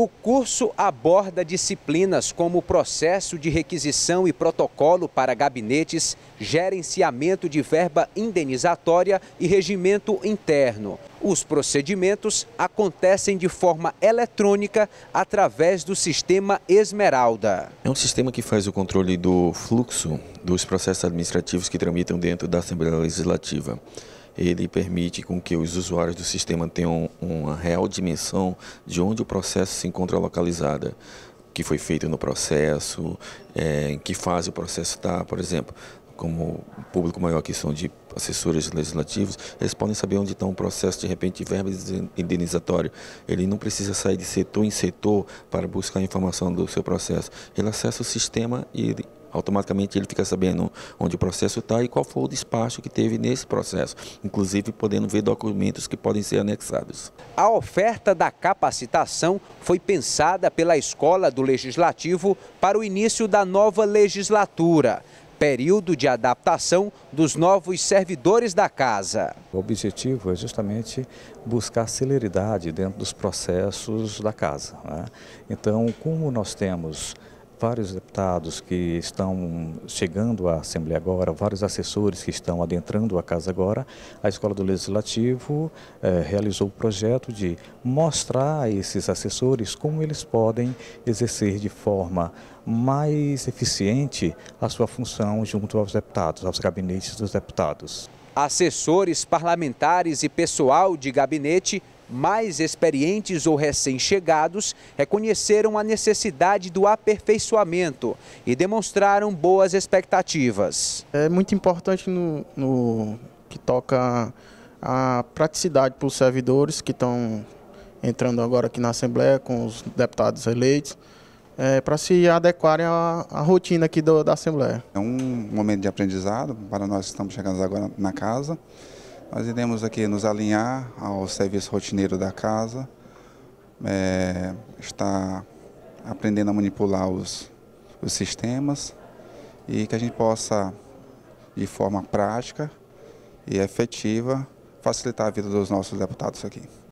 O curso aborda disciplinas como processo de requisição e protocolo para gabinetes, gerenciamento de verba indenizatória e regimento interno. Os procedimentos acontecem de forma eletrônica através do sistema Esmeralda. É um sistema que faz o controle do fluxo dos processos administrativos que tramitam dentro da Assembleia Legislativa ele permite com que os usuários do sistema tenham uma real dimensão de onde o processo se encontra localizada, o que foi feito no processo, é, em que fase o processo está, por exemplo. Como o público maior que são de assessores legislativos, eles podem saber onde está um processo de repente de verba indenizatório. Ele não precisa sair de setor em setor para buscar informação do seu processo. Ele acessa o sistema e ele automaticamente ele fica sabendo onde o processo está e qual foi o despacho que teve nesse processo, inclusive podendo ver documentos que podem ser anexados. A oferta da capacitação foi pensada pela Escola do Legislativo para o início da nova legislatura período de adaptação dos novos servidores da casa. O objetivo é justamente buscar celeridade dentro dos processos da casa. Né? Então, como nós temos vários deputados que estão chegando à Assembleia agora, vários assessores que estão adentrando a casa agora, a Escola do Legislativo eh, realizou o projeto de mostrar a esses assessores como eles podem exercer de forma mais eficiente a sua função junto aos deputados, aos gabinetes dos deputados. Assessores, parlamentares e pessoal de gabinete mais experientes ou recém-chegados reconheceram a necessidade do aperfeiçoamento e demonstraram boas expectativas. É muito importante no, no que toca a praticidade para os servidores que estão entrando agora aqui na Assembleia com os deputados eleitos, é, para se adequarem à, à rotina aqui do, da Assembleia. É um momento de aprendizado para nós que estamos chegando agora na casa. Nós iremos aqui nos alinhar ao serviço rotineiro da casa, é, está aprendendo a manipular os, os sistemas e que a gente possa, de forma prática e efetiva, facilitar a vida dos nossos deputados aqui.